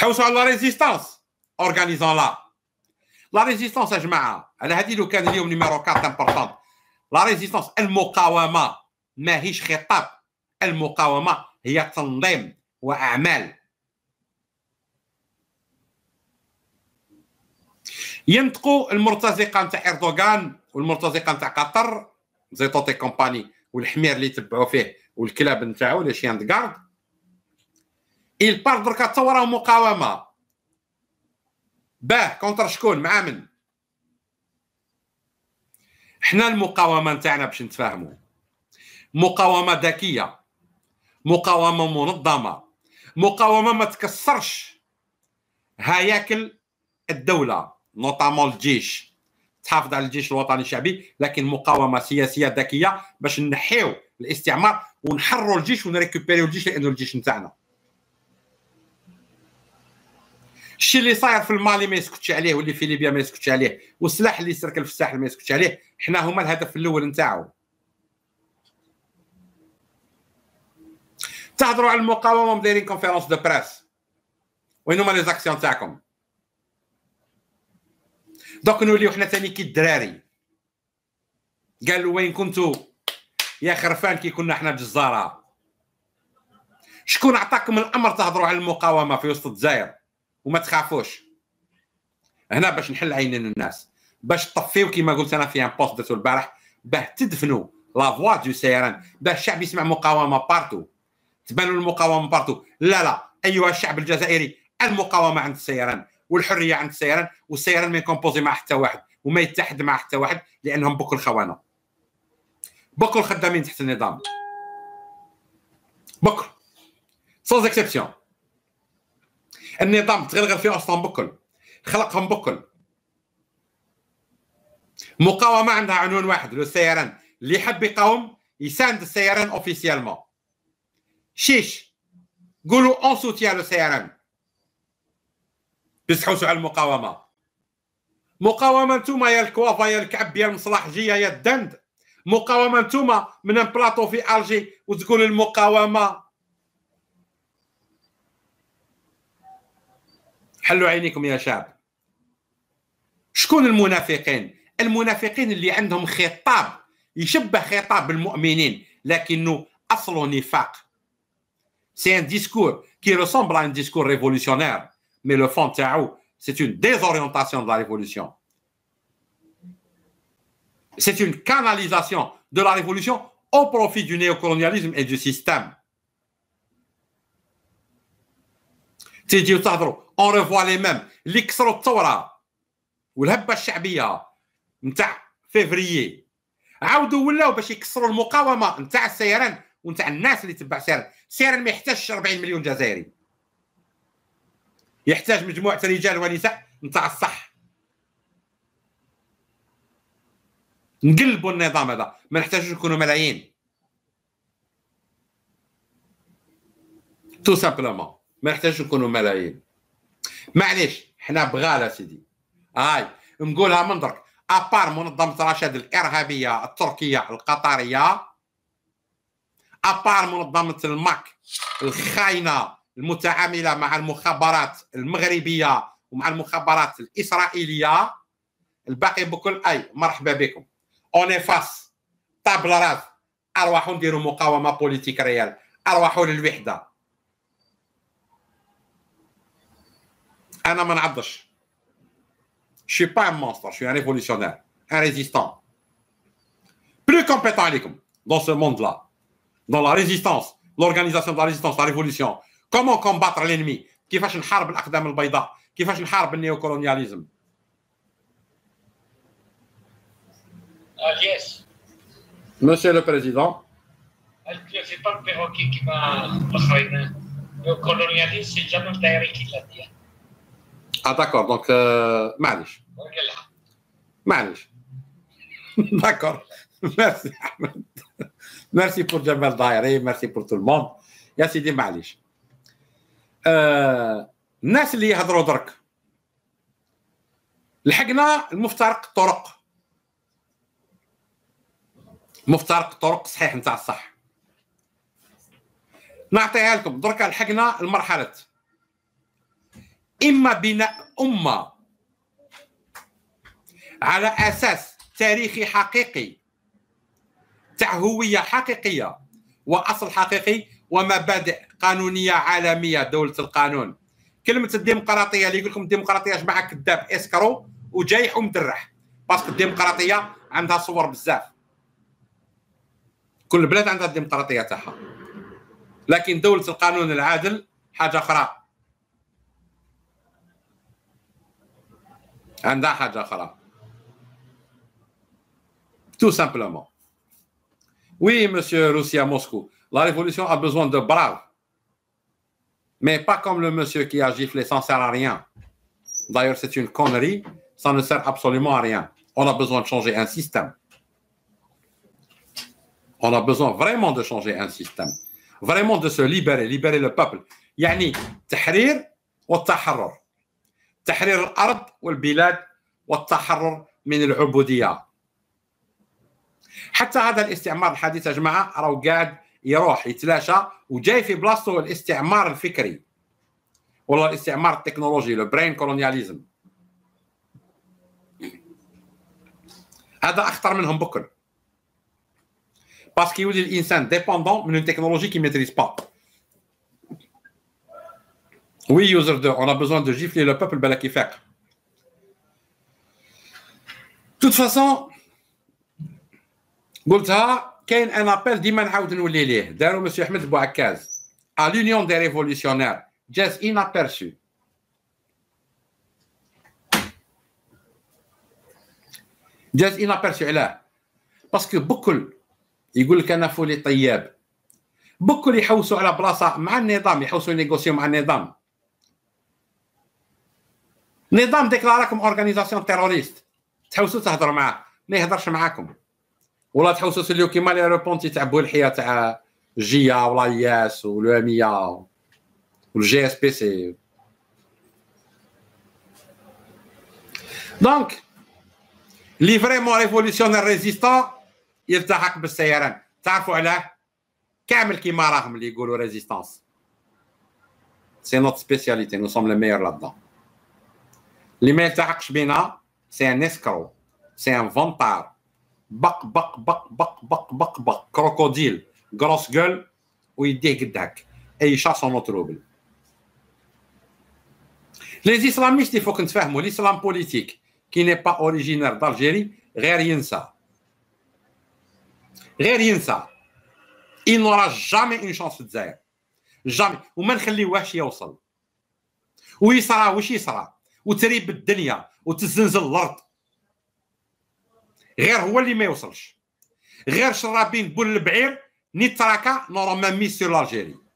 تحوسوا على لا ريزيستانس اورغانيزون لا لا ريزيستانس يا جماعه على هذه لو كان اليوم نيميرو 4 امبورطون لا ريزيستانس المقاومه ماهيش خطاب المقاومه هي تنظيم واعمال ينطقوا المرتزقه نتاع اردوغان والمرتزقه نتاع قطر زيتوتي كومباني والحمير اللي تبعوا فيه والكلاب نتاعو لي شيان دكارد بار دركا تا وراه مقاومه باه كونتر شكون مع من حنا المقاومه نتاعنا باش نتفاهموا مقاومه ذكيه مقاومه منظمه مقاومه ما تكسرش هياكل الدوله نوطامون الجيش تحافظ على الجيش الوطني الشعبي لكن مقاومه سياسيه ذكيه باش نحيو الاستعمار ونحرروا الجيش ونريكوبيريو الجيش لانه الجيش نتاعنا الشيء اللي صاير في المالي ما يسكتش عليه واللي في ليبيا ما يسكتش عليه والسلاح اللي يسركل في الساحل ما يسكتش عليه حنا هما الهدف الاول نتاعو تهضروا على المقاومه مديرين كونفيرونس دو بريس وين هما لي زاكسيون تاعكم دوك نوليو حنا ثاني كي الدراري قالوا وين كنتو يا خرفان كي كنا حنا جزاره شكون عطاكم الامر تهضروا على المقاومه في وسط الجزائر وما تخافوش هنا باش نحل عينين الناس باش تطفيو كما قلت انا في ان بوست درتو البارح باه تدفنوا لا فوا دو سيران باه الشعب يسمع مقاومه بارتو تبانوا المقاومه بارتو لا لا ايها الشعب الجزائري المقاومه عند السيران والحريه عند السيران والسيران ما يكومبوزي مع حتى واحد وما يتحد مع حتى واحد لانهم بكل خوانه بكل خدامين تحت النظام بكل سونز اكسبسيون النظام تغلغل فيه بكل خلقهم بكل مقاومه عندها عنوان واحد لو سيران اللي يحب يقاوم يساند السيران اوفيسيالمون شيش قولوا اون سوتيا لو سيران بس تحوسوا على المقاومه مقاومه انتوما يا الكوافا يا الكعب يا المصلحجيه يا الدند مقاومه انتوما من بلاطو في الجي وتقول المقاومه C'est un discours qui ressemble à un discours révolutionnaire, mais le fond, c'est une désorientation de la révolution. C'est une canalisation de la révolution au profit du néocolonialisme et du système. cest اون ريفوا لي ميم اللي كسروا الثوره والهبه الشعبيه نتاع فيفريي عاودوا ولاو باش يكسروا المقاومه نتاع السيران ونتاع الناس اللي تبع السيران السيران ما يحتاجش 40 مليون جزائري يحتاج مجموعه رجال ونساء نتاع الصح نقلبوا النظام هذا ما نحتاجوش نكونوا ملايين تو سامبلومون ما نحتاجوش نكونوا ملايين معليش حنا بغاله سيدي هاي نقولها من درك ابار منظمه رشاد الارهابيه التركيه القطريه ابار منظمه الماك الخاينه المتعامله مع المخابرات المغربيه ومع المخابرات الاسرائيليه الباقي بكل اي مرحبا بكم اوني فاس طابل راس ارواحوا نديروا مقاومه بوليتيك ريال ارواحوا للوحده Je ne suis pas un monstre, je suis un révolutionnaire, un résistant. Plus compétent dans ce monde-là, dans la résistance, l'organisation de la résistance, la révolution, comment combattre l'ennemi qui fait une guerre de l'accident qui fait une guerre néocolonialisme Monsieur le Président ah, pas le perroquet qui va c'est qui l'a dit. Hein. اه داكور دونك معليش معليش داكور ميرسي احمد ميرسي بور جمال دايري ميرسي بور تو الموند يا سيدي معليش الناس اللي يهضروا درك لحقنا المفترق الطرق مفترق الطرق صحيح نتاع الصح نعطيها لكم درك لحقنا المرحله اما بناء امه على اساس تاريخي حقيقي تاع هويه حقيقيه واصل حقيقي ومبادئ قانونيه عالميه دوله القانون كلمه الديمقراطيه اللي يقول لكم الديمقراطيه جماعه كذاب اسكرو وجايح ومدرح باسكو الديمقراطيه عندها صور بزاف كل بلاد عندها الديمقراطيه تاعها لكن دوله القانون العادل حاجه اخرى Tout simplement. Oui, monsieur à Moscou, la révolution a besoin de braves. Mais pas comme le monsieur qui a giflé, ça ne sert à rien. D'ailleurs, c'est une connerie, ça ne sert absolument à rien. On a besoin de changer un système. On a besoin vraiment de changer un système. Vraiment de se libérer, libérer le peuple. Yani, tahrir ou taharor. تحرير الارض والبلاد والتحرر من العبوديه حتى هذا الاستعمار الحديث يا جماعه راهو قاعد يروح يتلاشى وجاي في بلاصته الاستعمار الفكري والله الاستعمار التكنولوجي لو برين كولونياليزم هذا اخطر منهم بكل باسكو يولي الانسان ديبوندون من اون تكنولوجي كي ميتريز با Oui, user 2, on a besoin de gifler le peuple Balakifak. De toute façon, Boulta, il y a un appel d'Iman Haoudin Oulili, d'un Monsieur Ahmed Bouakaz, à l'Union des révolutionnaires, juste inaperçu. Juste inaperçu, là. Parce que beaucoup, il disent qu'il y a les affolé beaucoup, ils ont à la place, ils ont négocié avec le نظام ديكلاراكم اورغانيزاسيون تيروريست تحوسوا تهضروا معاه ما يهضرش معاكم ولا تحوسوا سليو كيما لي روبونتي تاع الحياه تاع جيا ولا ياس ولو اميا والجي اس بي سي دونك لي فريمون ريفوليسيونير ريزيستون يلتحق بالسيران تعرفوا علاه كامل كيما راهم اللي يقولوا ريزيستانس سي نوت سبيسياليتي نو سوم لو ميور لا اللي ما يلتحقش بينا سي ان اسكرو سي ان فامبار بق بق بق بق بق بق بق كروكوديل جروس جول ويديه قد هك اي شاسون روبل لي اسلاميست يفوق نتفاهمو الاسلام بوليتيك كي ني با اوريجينير دالجيري غير ينسى غير ينسى il n'aura jamais une chance de Zaire jamais وما نخليوهش يوصل ويصرى وش يصرى وتريب الدنيا وتزنزل الارض غير هو اللي ما يوصلش غير شرابين بول البعير نيتراكا نورمال ميسيو لالجيري